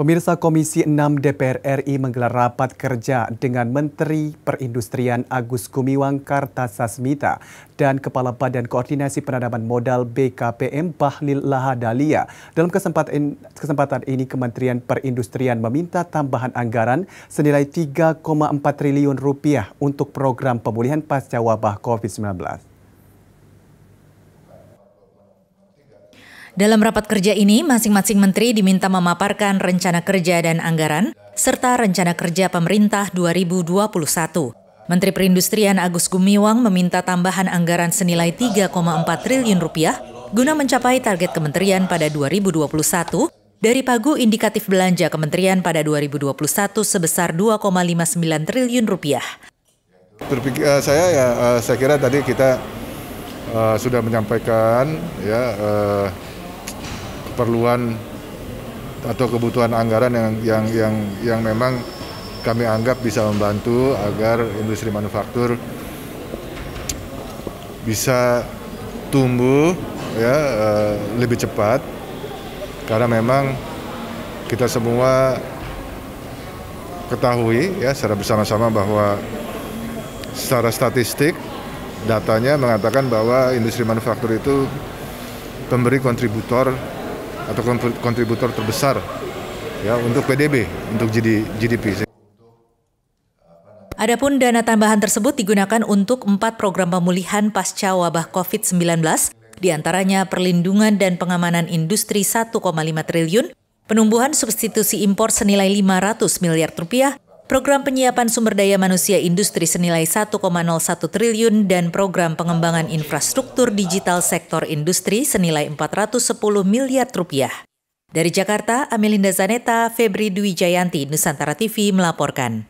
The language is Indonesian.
Pemirsa Komisi 6 DPR RI menggelar rapat kerja dengan Menteri Perindustrian Agus Gumiwang Kartasasmita dan Kepala Badan Koordinasi Penanaman Modal BKPM Bahlil Lahadalia. Dalam kesempatan, ini, Kementerian Perindustrian meminta tambahan anggaran senilai 3,4 triliun rupiah untuk program pemulihan pasca wabah COVID-19. Dalam rapat kerja ini, masing-masing menteri diminta memaparkan rencana kerja dan anggaran, serta rencana kerja pemerintah 2021. Menteri Perindustrian Agus Gumiwang meminta tambahan anggaran senilai 3,4 triliun rupiah guna mencapai target kementerian pada 2021 dari pagu indikatif belanja kementerian pada 2021 sebesar 2,59 triliun rupiah. Berpikir, eh, saya ya eh, saya kira tadi kita uh, sudah menyampaikan ya uh, keperluan atau kebutuhan anggaran yang yang yang yang memang kami anggap bisa membantu agar industri manufaktur bisa tumbuh ya eh, lebih cepat karena memang kita semua ketahui ya secara bersama-sama bahwa secara statistik datanya mengatakan bahwa industri manufaktur itu pemberi kontributor atau kontributor terbesar ya untuk PDB untuk GDP. Adapun dana tambahan tersebut digunakan untuk empat program pemulihan pasca wabah COVID-19, diantaranya perlindungan dan pengamanan industri 1,5 triliun, penumbuhan substitusi impor senilai 500 miliar rupiah, Program Penyiapan Sumber Daya Manusia Industri senilai 1,01 triliun dan Program Pengembangan Infrastruktur Digital Sektor Industri senilai 410 miliar rupiah. Dari Jakarta, Amelinda Zaneta, Febri Dwi Jayanti, Nusantara TV melaporkan.